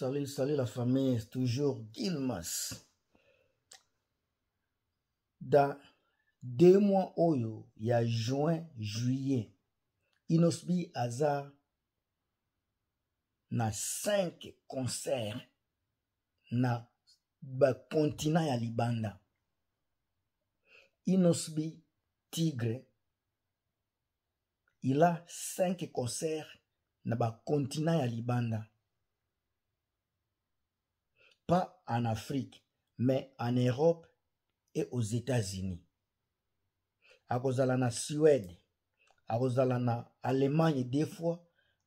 Salut, salut la famille, toujours Gilmas. Dans deux mois oyo ya juin juillet inosbi aza na 5 concert na bakontina ya libanda inosbi tigre il a 5 concert na bakontina ya libanda pas en Afrique, mais en Europe et aux États-Unis. akozala na suède akozala na allemagne deux fois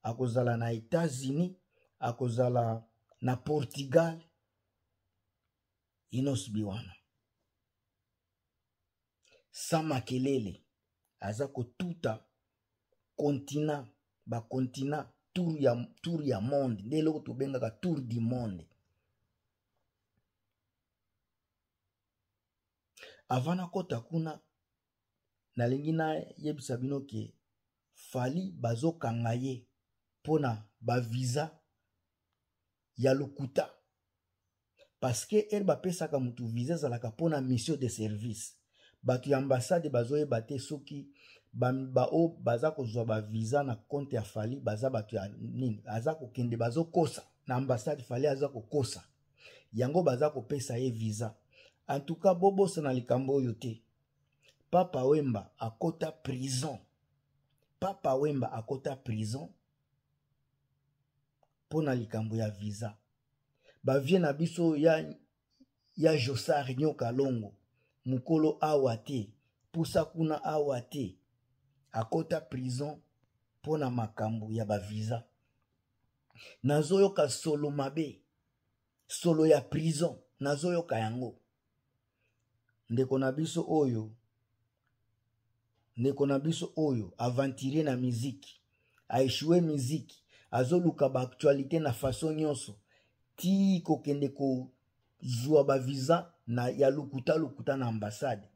akozala na états-unis akozala na portugal inosbi wana sa makelele aza kotuta kontina bakontina tour ya, tour ya monde nde eloko tobengaka tour du monde avant nakɔta kuna nalingi nayebisa bino ke fali bazokanga ye mpona baviza ya lokuta parceke ere bapesaka motu viza ezalaka mpona mission de service bato ya ambasade bazoyeba te soki bao baza kozwa baviza na konte ya fali baza bato ya nini aza kokende bazokosa na ambasade fali aza kokosa yango baza kopesa ye viza antuka bobosa na likambo oyo te papa wemba akota prison papa wemba akota prison mpo na likambo ya visa bavie na biso ya, ya josar nyoka longo mokolo awa te pusa kuna awa te akota prison mpo na makambo ya bavisa nazoyoka solo mabe solo ya prison nazoyoka yango ndeko na biso oyo ndeko na biso oyo avantirie na miziki aeshue miziki azoluka baaktualité na faso nyonso ti kokende kozwa baviza na, ya lokutalukuta na ambasade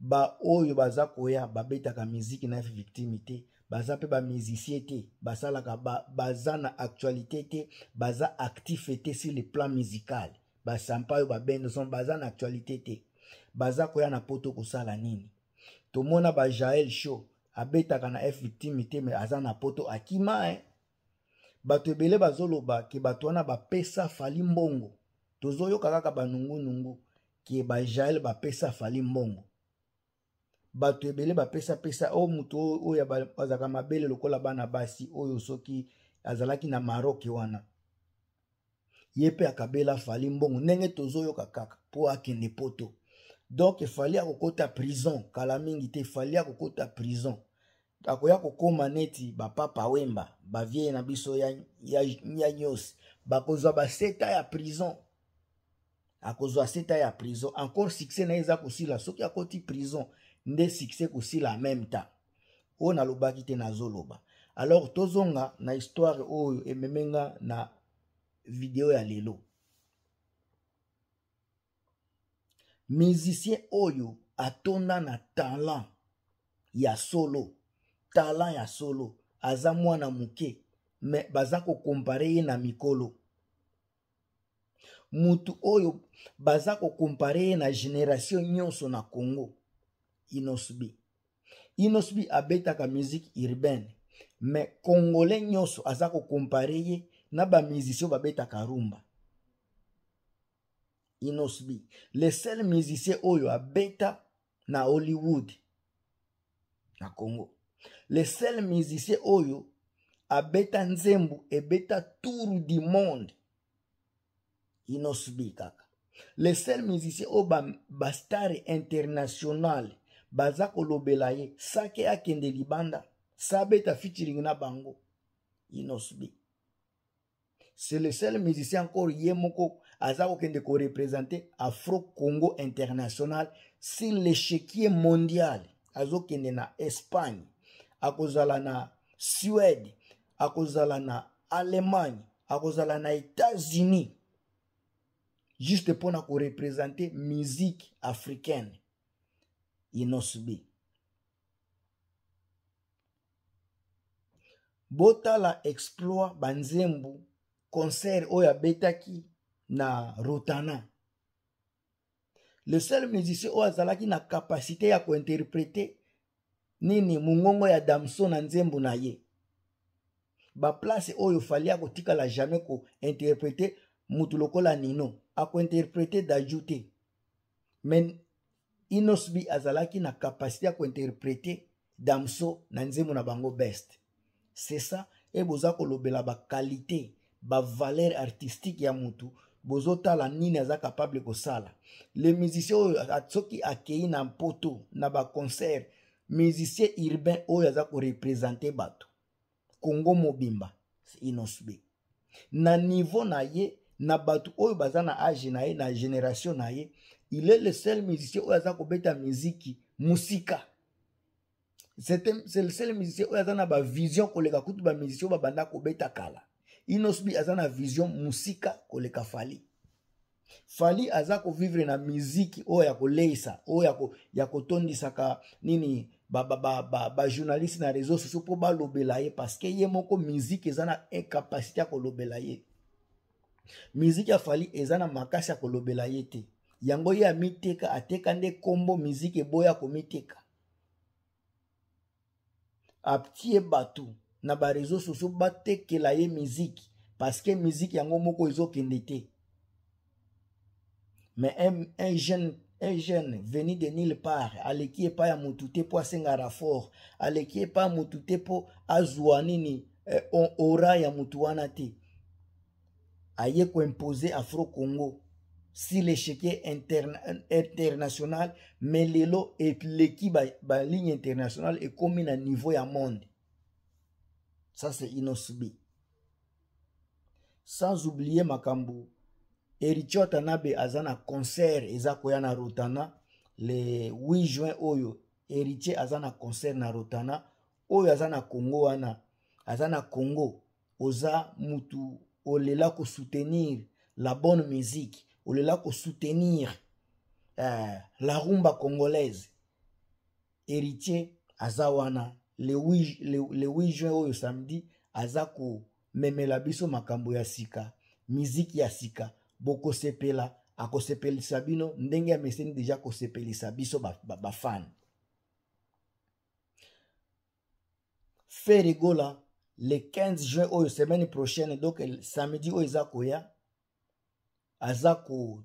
baoyo baza koya babetaka miziki na victime te baza mpe bamusicie te basalaka ba, baza na actualité te baza actif te sur le plan musical basampa oyo babendo baza na actualité te baza koya na poto kosala nini tomona bajael show abetaka na f victime te me aza na poto akima eh? bato ebele bazoloba ke bato wana bapesa fali mbongo tozoyoka kaka banungunungu ke bajael bapesa fali mbongo bato ebele bapesapesa o oh, moto oyo bazalaka mabele lokola bana basi oyo soki azalaki na maroke wana ye mpe akabela fali mbongo ndenge tozoyoka kaka mpo akende poto donc efali akokɔta prison kala mingi te efali akokɔta prison akoya kokóma neti bapapa wemba bavieille na biso ya, ya, ya nyonso bakozwa baseta ya prison akozwa seta ya prison encore succès na ye eza kosila soki akoti prison nde succès kosila meme temps oyo nalobaki te nazoloba alors tozonga na histoire oyo ememenga na video ya lelo musicien oyo atonda na talent ya solo talent ya solo aza mwana moke me baza kokompare ye na mikolo mutu oyo baza kokompare ye na generatio nyonso na congo inosbi inosbi abetaka musike urbaine me congolais nyonso aza kokompare ye na bamusicien oyo babetaka rumba inosbi le seul musicien oyo abeta na hollywood na congo le seul musicien oyo abeta nzembo ebeta tour du monde inosbi kaka le seul musicien oyo bastare ba internationale baza kolobela ye sake akende libanda sabeta featuring na bango inosbi c'est le seul musicien encore ye moko aza kokende korepresente afro congo international sur l'échiquier mondial azokende na espagne akozala na suède akozala na allemagne akozala na états-unis juste mpona korepresente musique africaine inosbi botala exploit banzembu concert oyo abetaki na rotana le seul musicien oyo azalaki na kapasité ya kointerprete nini mongongo ya damso na nzembo na ye baplace oyo fali akotikala jamais kointerprete mutu lokola nino akointerprete daju te me inosbi azalaki na kapasité ya kointerprete damso na nzembo na bango best c'est ça e boza kolobela bakalite bavaleur artistique ya mutu bozotala nini aza kapable kosala le musicien oyo soki akei na mpoto na baconcert musicien urbain oyo aza korepresente bato kongo mobimba inosbe na niveau na ye na bato oyo baza na age na ye na génération na ye il est le seul musicien oyo aza kobeta miziki musika c'est le seul musicien oyo aza na bavision koleka kutu bamusicien oyo babanda kobeta kala inosbi aza na vision mosika koleka fali fali aza kovivre na miziki oyo ya koleisa oyo ya kotondisaka nini bajournaliste ba, ba, ba, na réseau sociaux mpo balobela ye parceke ye moko miziki eza na incapacité ya kolobela ye miziki ya fali eza na makasi ya kolobela ye te yango ye amiteka ateka nde nkombo miziki eboya komiteka atie bato na bareseau sociaux batekela ye miziki parceke miziki yango moko ezokende te mais un, un jeune un jeune veni de nile part aleki epai ya motu te mpo asenga rapport aleki epai ya motu te mpo azwa nini eh, ora ya motu wana te aye koimpose afro congo si l'échiquier interna, international mais lelo eleki baligne ba internationale ekomi na niveau ya monde ça c'est inosb sans oublier makambo héritier watanabe aza na concert eza koya na rotana le 8 juin oyo héritier aza na concert na rotana oyo aza na congo wana aza na congo oza mutu olela kosoutenir la bonne musique olela kosoutenir euh, la rumba congolaise héritier aza wana le 8 juin oyo samedi aza komemela biso makambo ya sika miziki ya sika bokosepela akosepelisa bino ndenge ameseni deja kosepelisa biso bafane ba, ba fe rigola le 15 juin oyo semaine prochaine donc samedi oyo eza koya aza ko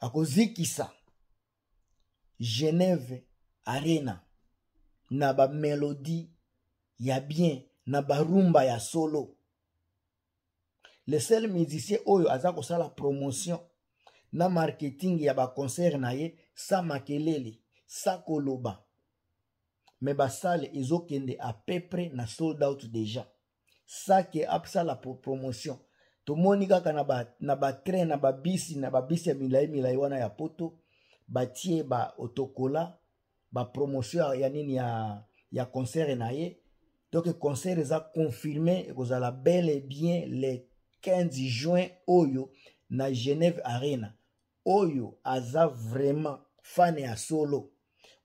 akozikisa genève arena na bamelodi ya bien na barumba ya solo le sel musicien oyo aza kosala promotion na marketing ya baconcert na ye sa makelele sa koloba me basale ezokende apepre na sold out deja sake asala promotion tomoni kaka na batrain na babisi na babisi ya milai milai wana ya poto batie baotokola bapromotion ya nini ya, ya concert na ye donc concert eza confirme ekozala bel et bien le 15 juin oyo na genève arena oyo aza vraiment fane ya solo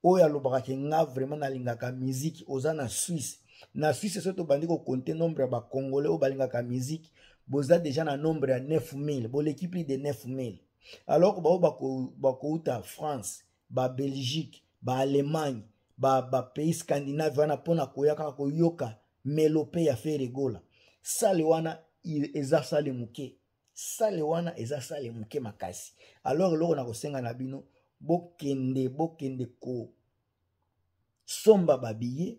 oyo alobaka ke nga vraiment nalingaka miziki oza na swisse na swisse so tobandi kokonte nombre ya bacongolais oyo balingaka miziki boza deja na nombre ya 9000 boleki plus de 9000 alors baoyo bakouta france babelgique baallemagne bapays ba scandinave wana mpona koya kaka koyoka melope ya feregola sale wana eza sale moke sale wana eza sale moke makasi alors eloko na kosenga na bino bokende bokende kosomba babiye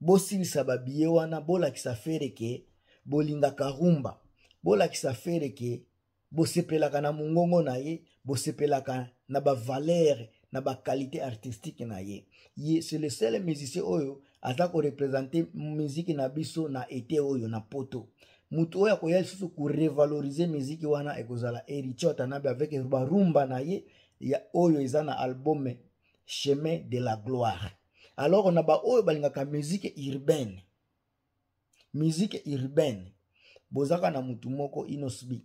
bosilisa babiye wana bolakisa fere ke bolingaka rumba bolakisa fere ke bosepelaka na mongongo na ye bosepelaka na bavalere na bakalite artistique na ye ye c'est le seul musicien oyo aza korepresente miziki na biso na ete oyo na poto motu oyo akoya lisusu korevalorize miziki wana ekozala erichota nabe avec barumba na ye ya oyo eza na album chemin de la gloire alors na baoyo balingaka mizike urbaine mizike urbaine bozaka na motu moko inosbi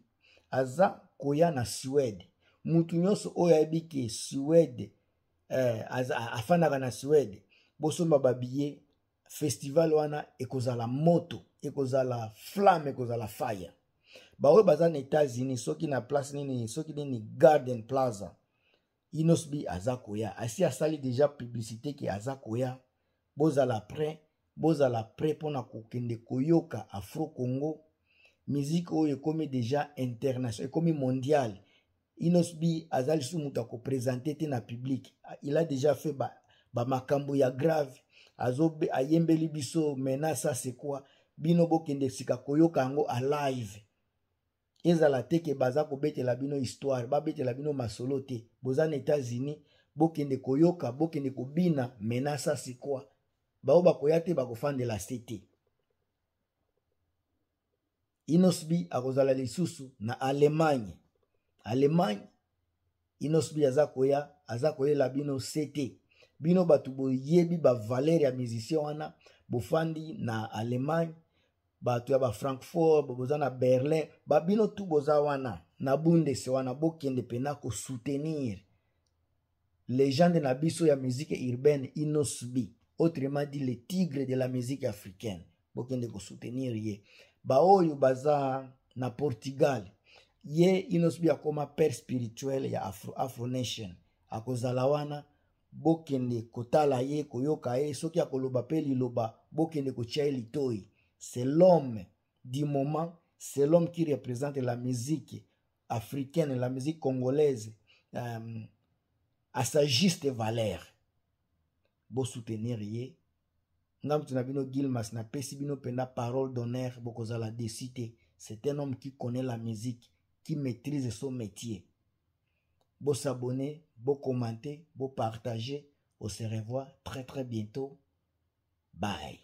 aza koya na suède mutu nyonso oyo ayebi ke suede eh, afandaka na suede bosomba babillet festival wana ekozala moto ekozala flame ekozala fire baoyo baza na états-unis soki na place nini soki nini garden plaza inosbi aza koya asi asali deja publicité ke aza koya bozala prêt bozala prêt mpona kokende koyoka afro congo miziki oyo ekómi deja international ekómi mondiale inosbi azali so moto akopresente te na publike il a déjà fait bamakambo ba ya grave ayembeli biso mena sa se kwi bino bokende sika koyoka yango alive ezala te ke baza kobetela bino histoire babetela bino masolo te boza na états-unis bokende koyoka bokende kobina menasa sikwa bao bakoya te bakofandela se te inosbi akozala lisusu na allemagne allemagne inoso bi aza koya aza koyela bino se te bino bato boyebi bavalere ya musicien wana bofandi na allemagne bato ya bafrancfort boza na berlin babino tu boza wana na bundese wana bokende mpena kosoutenir légende na biso ya musique urbaine inosbi autrement dit le tigre de la musique africaine bokende kosoutenir ye baoyo baza na portugal ye inozobia koma père spirituel ya afro, afro nation akozala wana bokende kotala ye koyoka ye soki akoloba loba liloba bokende kotia ye litoi c'est l'homme du moment c'est l'homme qui représente la musique africaine la musique congolaise euh, à sa juste valeur bosoutenir ye ngamtu na bino gilmas napesi bino penda parole d'honneur la décité c'est un homme qui connaît la musique qui maîtrise son métier. Beau s'abonner, beau commenter, beau partager. On se revoit très très bientôt. Bye.